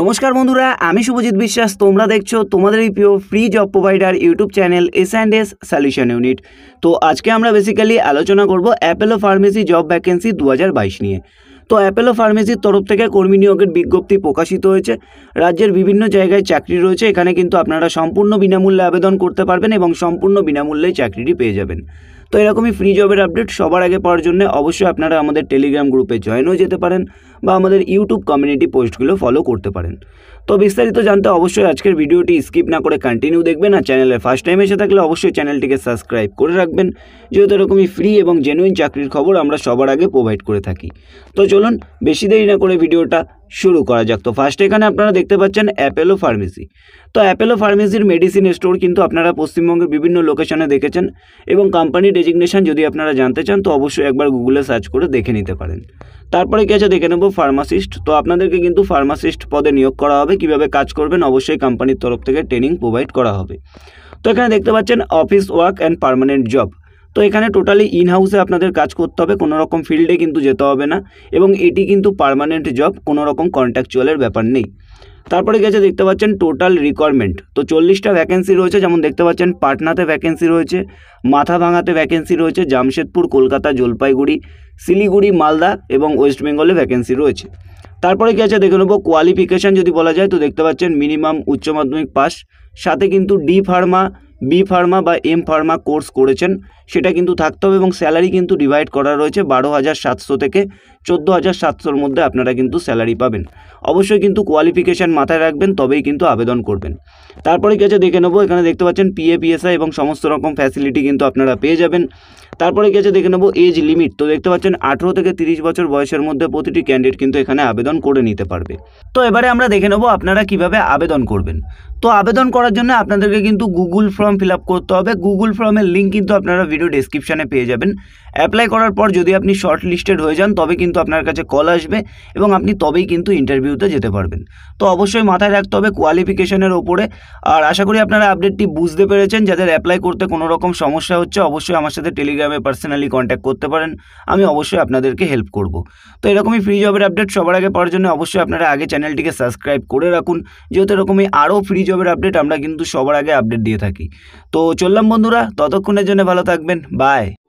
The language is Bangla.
নমস্কার বন্ধুরা আমি শুভজিৎ বিশ্বাস তোমরা দেখছো তোমাদের এই প্রিয় free job provider YouTube channel S and S solution unit তো আজকে আমরা বেসিক্যালি আলোচনা করব অ্যাপেলো ফার্মেসি জব ভ্যাকেন্সি দু নিয়ে তো অ্যাপেলো ফার্মেসির তরফ থেকে কর্মী নিয়োগের বিজ্ঞপ্তি প্রকাশিত হয়েছে রাজ্যের বিভিন্ন জায়গায় চাকরি রয়েছে এখানে কিন্তু আপনারা সম্পূর্ণ বিনামূল্যে আবেদন করতে পারবেন এবং সম্পূর্ণ বিনামূল্যে চাকরিটি পেয়ে যাবেন তো এরকমই ফ্রি জবের আপডেট সবার আগে পাওয়ার জন্য অবশ্যই আপনারা আমাদের টেলিগ্রাম গ্রুপে জয়েনও যেতে পারেন বা আমাদের ইউটিউব কমিউনিটি পোস্টগুলো ফলো করতে পারেন তো বিস্তারিত জানতে অবশ্যই আজকের ভিডিওটি স্কিপ না করে কন্টিনিউ দেখবেন আর চ্যানেলে ফার্স্ট টাইম এসে থাকলে অবশ্যই চ্যানেলটিকে সাবস্ক্রাইব করে রাখবেন যেহেতু এরকমই ফ্রি এবং জেনুইন চাকরির খবর আমরা সবার আগে প্রোভাইড করে থাকি তো চলুন বেশি দেরি না করে ভিডিওটা শুরু করা যাক তো ফার্স্ট এখানে আপনারা দেখতে পাচ্ছেন অ্যাপেলো ফার্মেসি তো অ্যাপেলো ফার্মেসির মেডিসিন স্টোর কিন্তু আপনারা পশ্চিমবঙ্গের বিভিন্ন লোকেশনে দেখেছেন এবং কোম্পানি ডেজিগনেশন যদি আপনারা জানতে চান তো অবশ্যই একবার গুগলে সার্চ করে দেখে নিতে পারেন তারপরে কি আছে দেখে নেব ফার্মাসিস্ট তো আপনাদেরকে কিন্তু ফার্মাসিস্ট পদে নিয়োগ করা হবে কিভাবে কাজ করবেন অবশ্যই কোম্পানির তরফ থেকে ট্রেনিং প্রোভাইড করা হবে তো এখানে দেখতে পাচ্ছেন office work and permanent job তো এখানে টোটালি ইন হাউসে আপনাদের কাজ করতে হবে কোনো রকম ফিল্ডে কিন্তু যেতে হবে না এবং এটি কিন্তু পারমানেন্ট জব কোনো রকম কন্ট্রাকচুয়ালের ব্যাপার নেই তারপরে গেছে দেখতে পাচ্ছেন টোটাল রিকোয়ারমেন্ট তো চল্লিশটা ভ্যাকেন্সি রয়েছে যেমন দেখতে পাচ্ছেন পাটনাতে ভ্যাকেন্সি রয়েছে মাথাভাঙাতে ভ্যাকেন্সি রয়েছে জামশেদপুর কলকাতা জলপাইগুড়ি শিলিগুড়ি মালদা এবং ওয়েস্ট বেঙ্গলে ভ্যাকেন্সি রয়েছে তারপরে কি আছে দেখে নেবো কোয়ালিফিকেশান যদি বলা যায় তো দেখতে পাচ্ছেন মিনিমাম উচ্চ মাধ্যমিক পাস সাথে কিন্তু ডি ফার্মা বি ফার্মা বা এম ফার্মা কোর্স করেছেন সেটা কিন্তু থাকতে হবে এবং স্যালারি কিন্তু ডিভাইড করা রয়েছে বারো হাজার সাতশো থেকে চোদ্দো হাজার সাতশোর মধ্যে আপনারা কিন্তু স্যালারি পাবেন অবশ্যই কিন্তু কোয়ালিফিকেশান মাথায় রাখবেন তবেই কিন্তু আবেদন করবেন তারপরে গেছে দেখে নেবো এখানে দেখতে পাচ্ছেন পিএ পিএসআই এবং সমস্ত রকম ফ্যাসিলিটি কিন্তু আপনারা পেয়ে যাবেন তারপরে গেছে দেখে নেবো এজ লিমিট তো দেখতে পাচ্ছেন আঠেরো থেকে তিরিশ বছর বয়সের মধ্যে প্রতিটি ক্যান্ডিডেট কিন্তু এখানে আবেদন করে নিতে পারবে তো এবারে আমরা দেখে নেবো আপনারা কিভাবে আবেদন করবেন তো আবেদন করার জন্য আপনাদেরকে কিন্তু গুগল ফর্ম ফিল করতে হবে গুগল ফর্মের লিঙ্ক কিন্তু আপনারা ভিডিও ডিসক্রিপশানে পেয়ে যাবেন অ্যাপ্লাই করার পর যদি আপনি শর্ট লিস্টেড হয়ে যান তবে কিন্তু আপনার কাছে কল আসবে এবং আপনি তবেই কিন্তু ইন্টারভিউতে যেতে পারবেন তো অবশ্যই মাথায় রাখতে হবে কোয়ালিফিকেশনের ওপরে আর আশা করি আপনারা আপডেটটি বুঝতে পেরেছেন যাদের অ্যাপ্লাই করতে কোনো রকম সমস্যা হচ্ছে অবশ্যই আমার সাথে টেলিগ্রামে পার্সোনালি কন্ট্যাক্ট করতে পারেন আমি অবশ্যই আপনাদেরকে হেল্প করব তো এরকমই ফ্রি জবের আপডেট সবার আগে পাওয়ার জন্য অবশ্যই আপনারা আগে চ্যানেলটিকে সাবস্ক্রাইব করে রাখুন যেহেতু এরকমই আরও ফ্রি জব জবের আপডেট আমরা কিন্তু সবার আগে আপডেট দিয়ে থাকি তো চললাম বন্ধুরা ততক্ষণের জন্য ভালো থাকবেন বাই